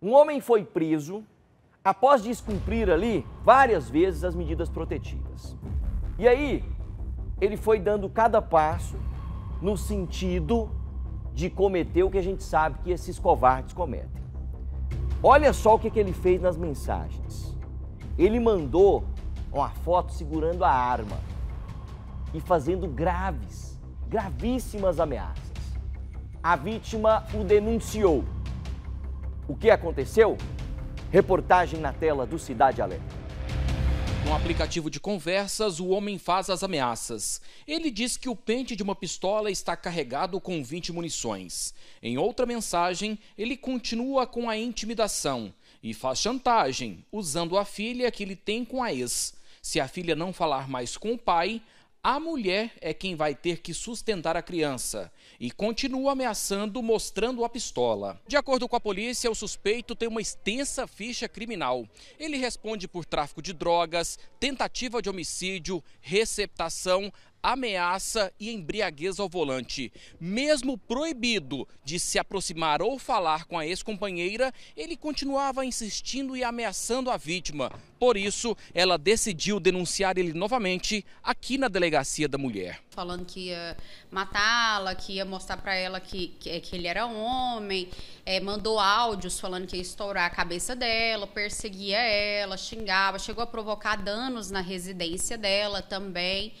Um homem foi preso após descumprir ali várias vezes as medidas protetivas. E aí, ele foi dando cada passo no sentido de cometer o que a gente sabe que esses covardes cometem. Olha só o que, que ele fez nas mensagens. Ele mandou uma foto segurando a arma e fazendo graves, gravíssimas ameaças. A vítima o denunciou. O que aconteceu? Reportagem na tela do Cidade Alerta. No aplicativo de conversas, o homem faz as ameaças. Ele diz que o pente de uma pistola está carregado com 20 munições. Em outra mensagem, ele continua com a intimidação e faz chantagem, usando a filha que ele tem com a ex. Se a filha não falar mais com o pai, a mulher é quem vai ter que sustentar a criança e continua ameaçando, mostrando a pistola. De acordo com a polícia, o suspeito tem uma extensa ficha criminal. Ele responde por tráfico de drogas, tentativa de homicídio, receptação, ameaça e embriaguez ao volante. Mesmo proibido de se aproximar ou falar com a ex-companheira, ele continuava insistindo e ameaçando a vítima. Por isso, ela decidiu denunciar ele novamente aqui na delegacia da mulher. Falando que ia matá-la, que ia mostrar para ela que, que, que, ele era homem, é, mandou áudios falando que ia estourar a cabeça dela, perseguia ela, xingava, chegou a provocar danos na residência dela também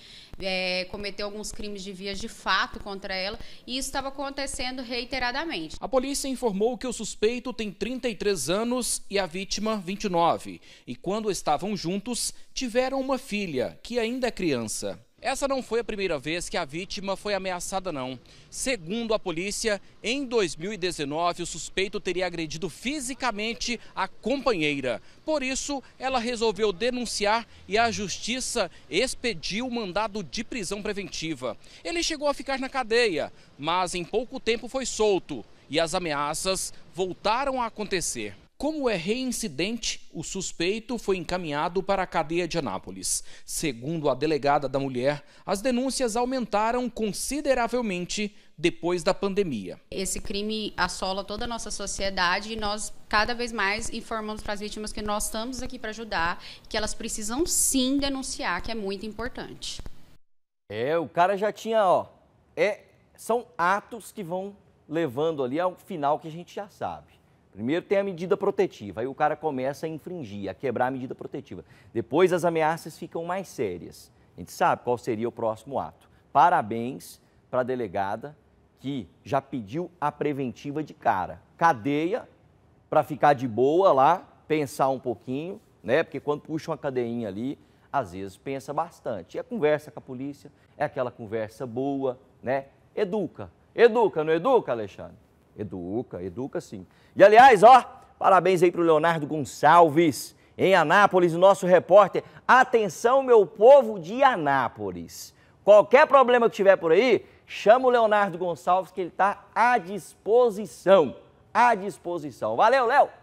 é, cometeu alguns crimes de vias de fato contra ela e isso estava acontecendo reiteradamente. A polícia informou que o suspeito tem 33 anos e a vítima 29 e quando estavam juntos tiveram uma filha que ainda é criança. Essa não foi a primeira vez que a vítima foi ameaçada, não. Segundo a polícia, em 2019, o suspeito teria agredido fisicamente a companheira. Por isso, ela resolveu denunciar e a justiça expediu o mandado de prisão preventiva. Ele chegou a ficar na cadeia, mas em pouco tempo foi solto e as ameaças voltaram a acontecer. Como é reincidente, o suspeito foi encaminhado para a cadeia de Anápolis. Segundo a delegada da mulher, as denúncias aumentaram consideravelmente depois da pandemia. Esse crime assola toda a nossa sociedade e nós cada vez mais informamos para as vítimas que nós estamos aqui para ajudar, que elas precisam sim denunciar, que é muito importante. É, o cara já tinha, ó, é, são atos que vão levando ali ao final que a gente já sabe. Primeiro tem a medida protetiva, aí o cara começa a infringir, a quebrar a medida protetiva. Depois as ameaças ficam mais sérias. A gente sabe qual seria o próximo ato. Parabéns para a delegada que já pediu a preventiva de cara. Cadeia para ficar de boa lá, pensar um pouquinho, né? Porque quando puxa uma cadeinha ali, às vezes pensa bastante. E a conversa com a polícia é aquela conversa boa, né? Educa. Educa, não educa, Alexandre? Educa, educa sim. E aliás, ó, parabéns aí para o Leonardo Gonçalves, em Anápolis, o nosso repórter. Atenção, meu povo de Anápolis. Qualquer problema que tiver por aí, chama o Leonardo Gonçalves que ele está à disposição. À disposição. Valeu, Léo!